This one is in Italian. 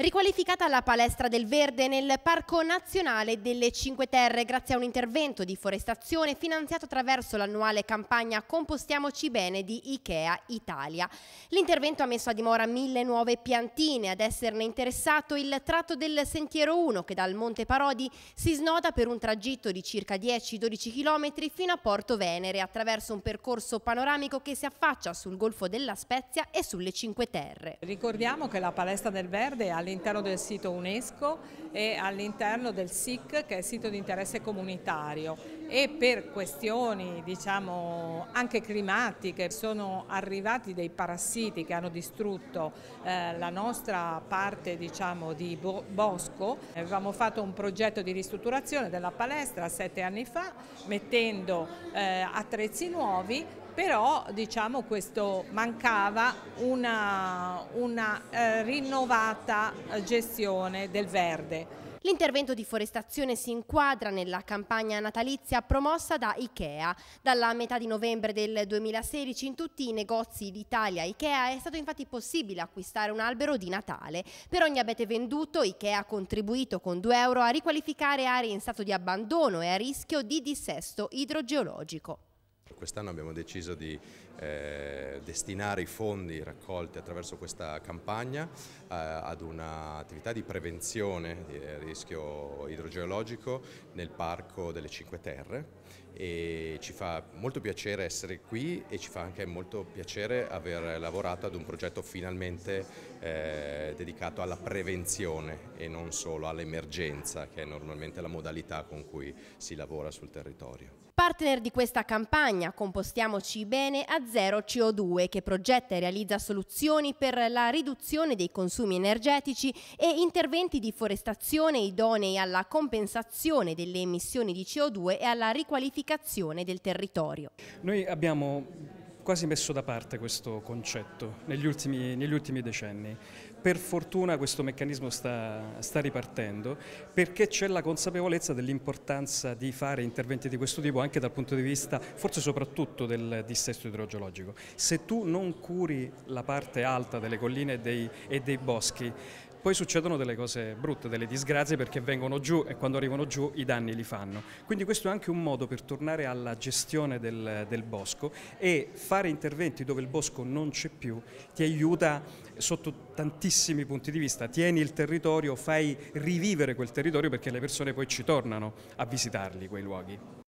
Riqualificata la palestra del Verde nel Parco Nazionale delle Cinque Terre grazie a un intervento di forestazione finanziato attraverso l'annuale campagna Compostiamoci Bene di Ikea Italia. L'intervento ha messo a dimora mille nuove piantine, ad esserne interessato il tratto del Sentiero 1 che dal Monte Parodi si snoda per un tragitto di circa 10-12 km fino a Porto Venere attraverso un percorso panoramico che si affaccia sul Golfo della Spezia e sulle Cinque Terre. Ricordiamo che la palestra del Verde ha all'interno del sito UNESCO e all'interno del SIC che è il sito di interesse comunitario e per questioni diciamo, anche climatiche sono arrivati dei parassiti che hanno distrutto eh, la nostra parte diciamo, di bo bosco. Avevamo fatto un progetto di ristrutturazione della palestra sette anni fa mettendo eh, attrezzi nuovi però diciamo, questo, mancava una, una eh, rinnovata gestione del verde. L'intervento di forestazione si inquadra nella campagna natalizia promossa da Ikea. Dalla metà di novembre del 2016 in tutti i negozi d'Italia Ikea è stato infatti possibile acquistare un albero di Natale. Per ogni abete venduto Ikea ha contribuito con 2 euro a riqualificare aree in stato di abbandono e a rischio di dissesto idrogeologico. Quest'anno abbiamo deciso di eh, destinare i fondi raccolti attraverso questa campagna eh, ad un'attività di prevenzione di eh, rischio idrogeologico nel Parco delle Cinque Terre e ci fa molto piacere essere qui e ci fa anche molto piacere aver lavorato ad un progetto finalmente eh, dedicato alla prevenzione e non solo all'emergenza che è normalmente la modalità con cui si lavora sul territorio. Partner di questa campagna Compostiamoci bene a zero CO2 che progetta e realizza soluzioni per la riduzione dei consumi energetici e interventi di forestazione idonei alla compensazione delle emissioni di CO2 e alla riqualificazione del territorio. Noi abbiamo quasi messo da parte questo concetto negli ultimi, negli ultimi decenni. Per fortuna questo meccanismo sta, sta ripartendo perché c'è la consapevolezza dell'importanza di fare interventi di questo tipo anche dal punto di vista forse soprattutto del dissesto idrogeologico. Se tu non curi la parte alta delle colline e dei, e dei boschi poi succedono delle cose brutte, delle disgrazie perché vengono giù e quando arrivano giù i danni li fanno. Quindi questo è anche un modo per tornare alla gestione del, del bosco e fare interventi dove il bosco non c'è più ti aiuta sotto tantissimi punti di vista, tieni il territorio, fai rivivere quel territorio perché le persone poi ci tornano a visitarli quei luoghi.